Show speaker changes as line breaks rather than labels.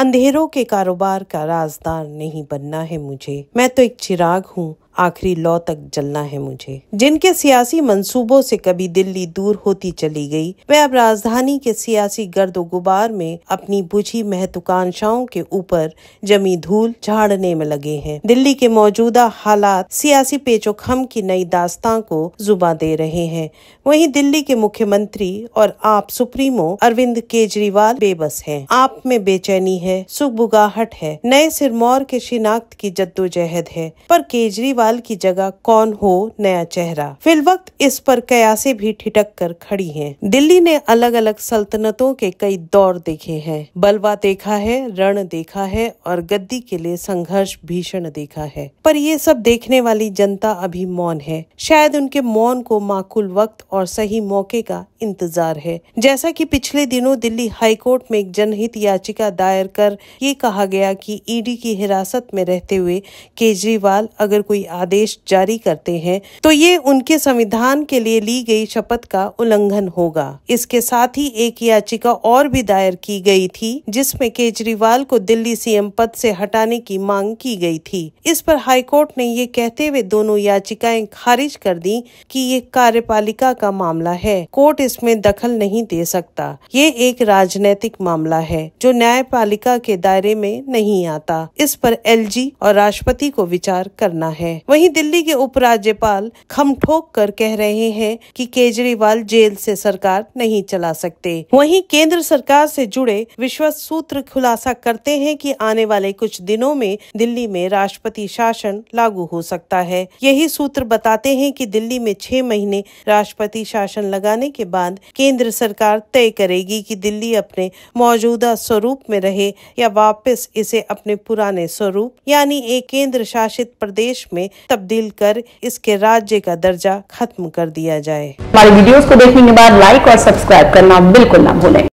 अंधेरों के कारोबार का राजदार नहीं बनना है मुझे मैं तो एक चिराग हूँ आखिरी लौ तक जलना है मुझे जिनके सियासी मंसूबों से कभी दिल्ली दूर होती चली गई वे अब राजधानी के सियासी गर्द गुबार में अपनी बुझी महत्वाकांक्षाओं के ऊपर जमी धूल झाड़ने में लगे हैं दिल्ली के मौजूदा हालात सियासी पेचोखम की नई दास्तां को जुबा दे रहे हैं वही दिल्ली के मुख्यमंत्री और आप सुप्रीमो अरविंद केजरीवाल बेबस है आप में बेचैनी है सुखबुगाहट है नए सिरमौर के शिनाख्त की जद्दोजहद है पर केजरीवाल इकबाल की जगह कौन हो नया चेहरा फिलवक्त इस पर कयासे भी ठिटक कर खड़ी हैं। दिल्ली ने अलग अलग सल्तनतों के कई दौर देखे हैं बलवा देखा है रण देखा है और गद्दी के लिए संघर्ष भीषण देखा है पर ये सब देखने वाली जनता अभी मौन है शायद उनके मौन को माकूल वक्त और सही मौके का इंतजार है जैसा कि पिछले दिनों दिल्ली हाईकोर्ट में एक जनहित याचिका दायर कर ये कहा गया कि ईडी की हिरासत में रहते हुए केजरीवाल अगर कोई आदेश जारी करते हैं तो ये उनके संविधान के लिए ली गई शपथ का उल्लंघन होगा इसके साथ ही एक याचिका और भी दायर की गई थी जिसमें केजरीवाल को दिल्ली सीएम पद से हटाने की मांग की गई थी इस पर हाईकोर्ट ने ये कहते हुए दोनों याचिकाएं खारिज कर दी कि ये कार्यपालिका का मामला है कोर्ट इसमें दखल नहीं दे सकता ये एक राजनैतिक मामला है जो न्यायपालिका के दायरे में नहीं आता इस पर एलजी और राष्ट्रपति को विचार करना है वहीं दिल्ली के उपराज्यपाल खमठोक कर कह रहे हैं कि केजरीवाल जेल से सरकार नहीं चला सकते वहीं केंद्र सरकार से जुड़े विश्वास सूत्र खुलासा करते हैं कि आने वाले कुछ दिनों में दिल्ली में राष्ट्रपति शासन लागू हो सकता है यही सूत्र बताते हैं कि दिल्ली में छह महीने राष्ट्रपति शासन लगाने के बाद केंद्र सरकार तय करेगी कि दिल्ली अपने मौजूदा स्वरूप में रहे या वापस इसे अपने पुराने स्वरूप यानी एक केंद्र शासित प्रदेश में तब्दील कर इसके राज्य का दर्जा खत्म कर दिया जाए हमारे वीडियोस को देखने के बाद लाइक और सब्सक्राइब करना बिल्कुल ना भूलें